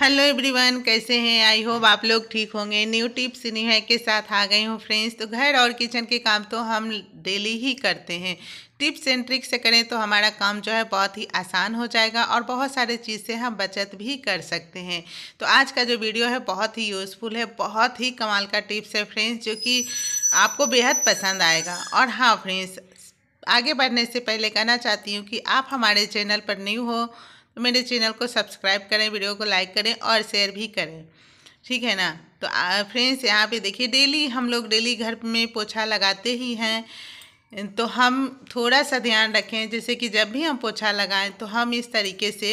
hello everyone कैसे हैं I hope आप लोग ठीक होंगे न्यू टिप्स न्यू है के साथ आ गई हूँ फ्रेंड्स तो घर और किचन के काम तो हम डेली ही करते हैं टिप्स एंड ट्रिक्स से करें तो हमारा काम जो है बहुत ही आसान हो जाएगा और बहुत सारे चीज़ से हम बचत भी कर सकते हैं तो आज का जो वीडियो है बहुत ही यूज़फुल है बहुत ही कमाल का टिप्स है फ्रेंड्स जो कि आपको बेहद पसंद आएगा और हाँ फ्रेंड्स आगे बढ़ने से पहले कहना चाहती हूँ कि आप हमारे चैनल पर न्यू हो तो मेरे चैनल को सब्सक्राइब करें वीडियो को लाइक करें और शेयर भी करें ठीक है ना तो फ्रेंड्स यहाँ पे देखिए डेली हम लोग डेली घर में पोछा लगाते ही हैं तो हम थोड़ा सा ध्यान रखें जैसे कि जब भी हम पोछा लगाएं तो हम इस तरीके से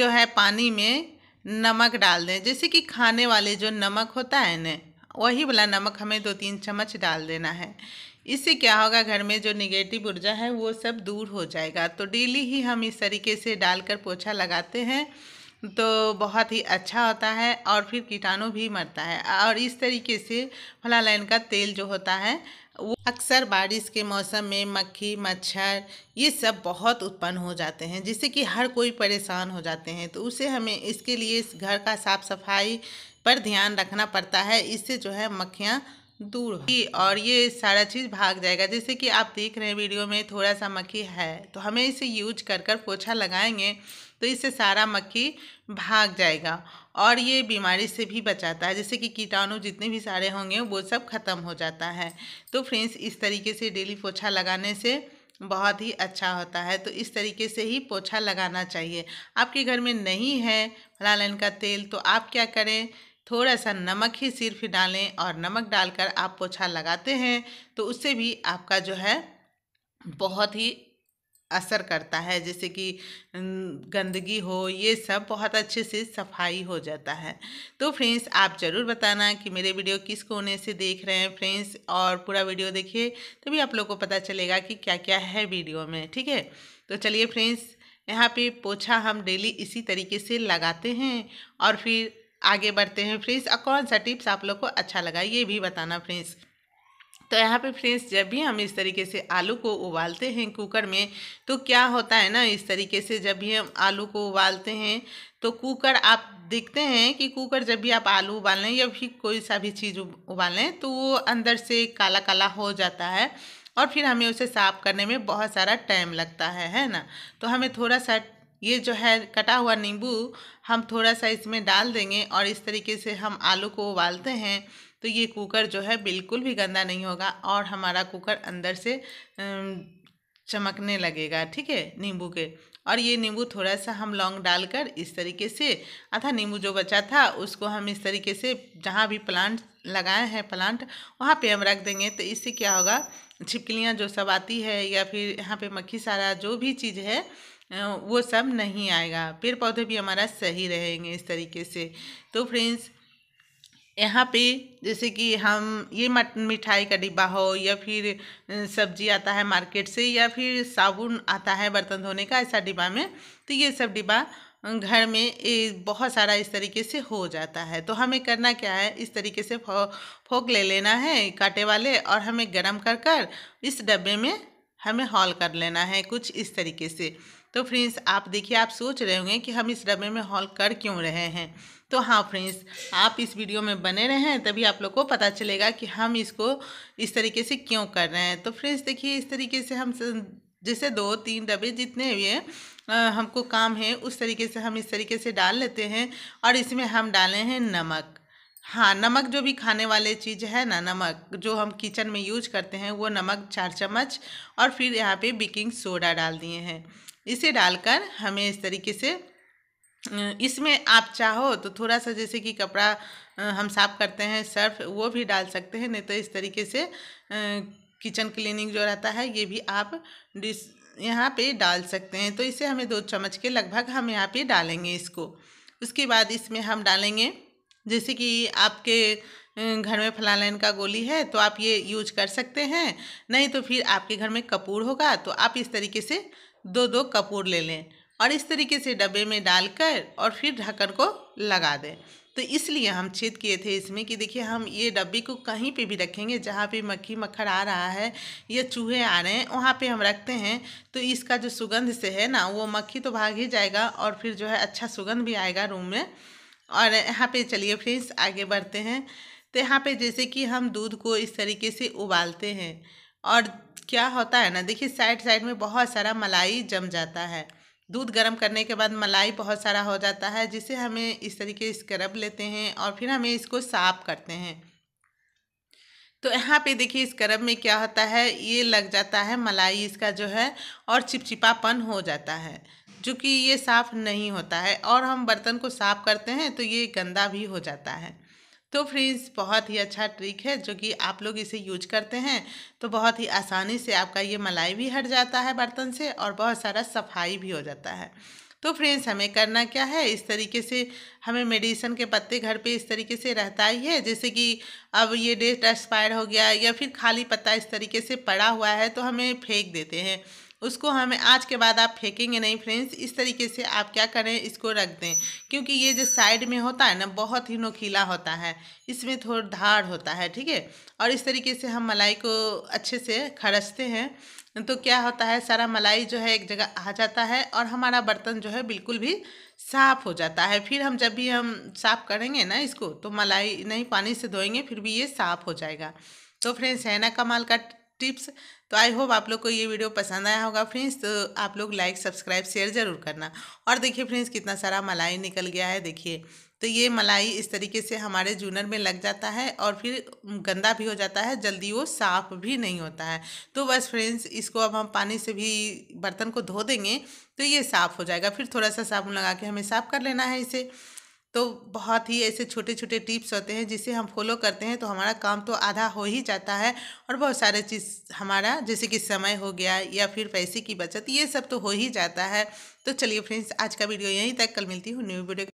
जो है पानी में नमक डाल दें जैसे कि खाने वाले जो नमक होता है ना वही वाला नमक हमें दो तीन चम्मच डाल देना है इससे क्या होगा घर में जो निगेटिव ऊर्जा है वो सब दूर हो जाएगा तो डेली ही हम इस तरीके से डालकर पोछा लगाते हैं तो बहुत ही अच्छा होता है और फिर कीटाणु भी मरता है और इस तरीके से लाइन का तेल जो होता है वो अक्सर बारिश के मौसम में मक्खी मच्छर ये सब बहुत उत्पन्न हो जाते हैं जिससे कि हर कोई परेशान हो जाते हैं तो उसे हमें इसके लिए इस घर का साफ़ सफाई पर ध्यान रखना पड़ता है इससे जो है मक्खियाँ दूर होगी और ये सारा चीज़ भाग जाएगा जैसे कि आप देख रहे हैं वीडियो में थोड़ा सा मक्खी है तो हमें इसे यूज कर कर पोछा लगाएंगे तो इससे सारा मक्खी भाग जाएगा और ये बीमारी से भी बचाता है जैसे कि कीटाणु जितने भी सारे होंगे वो सब खत्म हो जाता है तो फ्रेंड्स इस तरीके से डेली पोछा लगाने से बहुत ही अच्छा होता है तो इस तरीके से ही पोछा लगाना चाहिए आपके घर में नहीं है लालन का तेल तो आप क्या करें थोड़ा सा नमक ही सिर्फ डालें और नमक डालकर आप पोछा लगाते हैं तो उससे भी आपका जो है बहुत ही असर करता है जैसे कि गंदगी हो ये सब बहुत अच्छे से सफाई हो जाता है तो फ्रेंड्स आप ज़रूर बताना कि मेरे वीडियो किस कोने से देख रहे हैं फ्रेंड्स और पूरा वीडियो देखिए तभी आप लोग को पता चलेगा कि क्या क्या है वीडियो में ठीक है तो चलिए फ्रेंड्स यहाँ पे पोछा हम डेली इसी तरीके से लगाते हैं और फिर आगे बढ़ते हैं फ्रेंड्स और कौन सा टिप्स आप लोग को अच्छा लगा ये भी बताना फ्रेंड्स तो यहाँ पे फ्रेंड्स जब भी हम इस तरीके से आलू को उबालते हैं कुकर में तो क्या होता है ना इस तरीके से जब भी हम आलू को उबालते हैं तो कुकर आप देखते हैं कि कुकर जब भी आप आलू उबालें या फिर कोई सा भी चीज़ उबालें तो वो अंदर से काला काला हो जाता है और फिर हमें उसे साफ़ करने में बहुत सारा टाइम लगता है है ना तो हमें थोड़ा सा ये जो है कटा हुआ नींबू हम थोड़ा सा इसमें डाल देंगे और इस तरीके से हम आलू को उबालते हैं तो ये कुकर जो है बिल्कुल भी गंदा नहीं होगा और हमारा कुकर अंदर से चमकने लगेगा ठीक है नींबू के और ये नींबू थोड़ा सा हम लौंग डालकर इस तरीके से अथा नींबू जो बचा था उसको हम इस तरीके से जहाँ भी प्लांट लगाए हैं प्लांट वहाँ पे हम रख देंगे तो इससे क्या होगा छिपकलियाँ जो सब आती है या फिर यहाँ पे मक्खी सारा जो भी चीज़ है वो सब नहीं आएगा पेड़ पौधे भी हमारा सही रहेंगे इस तरीके से तो फ्रेंड्स यहाँ पे जैसे कि हम ये मिठाई का डिब्बा हो या फिर सब्जी आता है मार्केट से या फिर साबुन आता है बर्तन धोने का ऐसा डिब्बा में तो ये सब डिब्बा घर में ए, बहुत सारा इस तरीके से हो जाता है तो हमें करना क्या है इस तरीके से फो, फोक ले लेना है कांटे वाले और हमें गर्म कर कर इस डब्बे में हमें हॉल कर लेना है कुछ इस तरीके से तो फ्रेंड्स आप देखिए आप सोच रहे होंगे कि हम इस डब्बे में हॉल कर क्यों रहे हैं तो हाँ फ्रेंड्स आप इस वीडियो में बने रहें तभी आप लोग को पता चलेगा कि हम इसको इस तरीके से क्यों कर रहे हैं तो फ्रेंड्स देखिए इस तरीके से हम जैसे दो तीन डब्बे जितने भी हैं हमको काम है उस तरीके से हम इस तरीके से डाल लेते हैं और इसमें हम डाले हैं नमक हाँ नमक जो भी खाने वाले चीज़ है ना नमक जो हम किचन में यूज करते हैं वो नमक चार चम्मच और फिर यहाँ पे बेकिंग सोडा डाल दिए हैं इसे डालकर हमें इस तरीके से इसमें आप चाहो तो थोड़ा सा जैसे कि कपड़ा हम साफ करते हैं सर्फ वो भी डाल सकते हैं नहीं तो इस तरीके से किचन क्लीनिंग जो रहता है ये भी आप डिस यहाँ पे डाल सकते हैं तो इसे हमें दो चम्मच के लगभग हम यहाँ पे डालेंगे इसको उसके बाद इसमें हम डालेंगे जैसे कि आपके घर में फलालाइन का गोली है तो आप ये यूज कर सकते हैं नहीं तो फिर आपके घर में कपूर होगा तो आप इस तरीके से दो दो कपूर ले लें और इस तरीके से डब्बे में डालकर और फिर ढक्कन को लगा दें तो इसलिए हम छेद किए थे इसमें कि देखिए हम ये डब्बे को कहीं पे भी रखेंगे जहाँ पे मक्खी मक्खर आ रहा है या चूहे आ रहे हैं वहाँ पे हम रखते हैं तो इसका जो सुगंध से है ना वो मक्खी तो भाग ही जाएगा और फिर जो है अच्छा सुगंध भी आएगा रूम में और यहाँ पे चलिए फ्रेंड्स आगे बढ़ते हैं तो यहाँ पर जैसे कि हम दूध को इस तरीके से उबालते हैं और क्या होता है ना देखिए साइड साइड में बहुत सारा मलाई जम जाता है दूध गर्म करने के बाद मलाई बहुत सारा हो जाता है जिसे हमें इस तरीके स्क्रब लेते हैं और फिर हमें इसको साफ करते हैं तो यहाँ पे देखिए स्क्रब में क्या होता है ये लग जाता है मलाई इसका जो है और चिपचिपापन हो जाता है जो कि ये साफ़ नहीं होता है और हम बर्तन को साफ़ करते हैं तो ये गंदा भी हो जाता है तो फ्रेंड्स बहुत ही अच्छा ट्रिक है जो कि आप लोग इसे यूज करते हैं तो बहुत ही आसानी से आपका ये मलाई भी हट जाता है बर्तन से और बहुत सारा सफाई भी हो जाता है तो फ्रेंड्स हमें करना क्या है इस तरीके से हमें मेडिसिन के पत्ते घर पे इस तरीके से रहता ही है जैसे कि अब ये डेट एक्सपायर हो गया या फिर खाली पत्ता इस तरीके से पड़ा हुआ है तो हमें फेंक देते हैं उसको हमें आज के बाद आप फेंकेंगे नहीं फ्रेंड्स इस तरीके से आप क्या करें इसको रख दें क्योंकि ये जो साइड में होता है ना बहुत ही नोखीला होता है इसमें थोड़ा धार होता है ठीक है और इस तरीके से हम मलाई को अच्छे से खरसते हैं तो क्या होता है सारा मलाई जो है एक जगह आ जाता है और हमारा बर्तन जो है बिल्कुल भी साफ़ हो जाता है फिर हम जब भी हम साफ़ करेंगे ना इसको तो मलाई नहीं पानी से धोएंगे फिर भी ये साफ़ हो जाएगा तो फ्रेंड्स है ना कमाल का टिप्स तो आई होप आप लोग को ये वीडियो पसंद आया होगा फ्रेंड्स तो आप लोग लाइक सब्सक्राइब शेयर ज़रूर करना और देखिए फ्रेंड्स कितना सारा मलाई निकल गया है देखिए तो ये मलाई इस तरीके से हमारे जूनर में लग जाता है और फिर गंदा भी हो जाता है जल्दी वो साफ भी नहीं होता है तो बस फ्रेंड्स इसको अब हम पानी से भी बर्तन को धो देंगे तो ये साफ़ हो जाएगा फिर थोड़ा सा साबुन लगा के हमें साफ़ कर लेना है इसे तो बहुत ही ऐसे छोटे छोटे टिप्स होते हैं जिसे हम फॉलो करते हैं तो हमारा काम तो आधा हो ही जाता है और बहुत सारे चीज़ हमारा जैसे कि समय हो गया या फिर पैसे की बचत ये सब तो हो ही जाता है तो चलिए फ्रेंड्स आज का वीडियो यहीं तक कल मिलती हूँ न्यू वीडियो